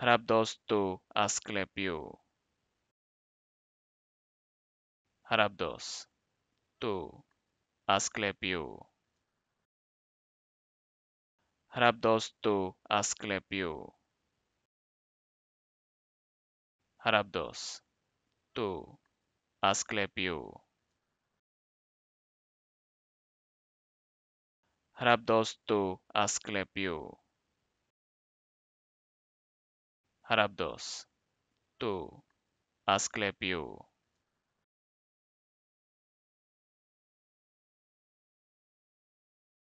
Harabdos to Asclepio. Harabdos to Asclepio. Harabdos to Asclepio. Harabdos to Asclepio. Harabdos to Asclepio. Harabdos, To asklepiu.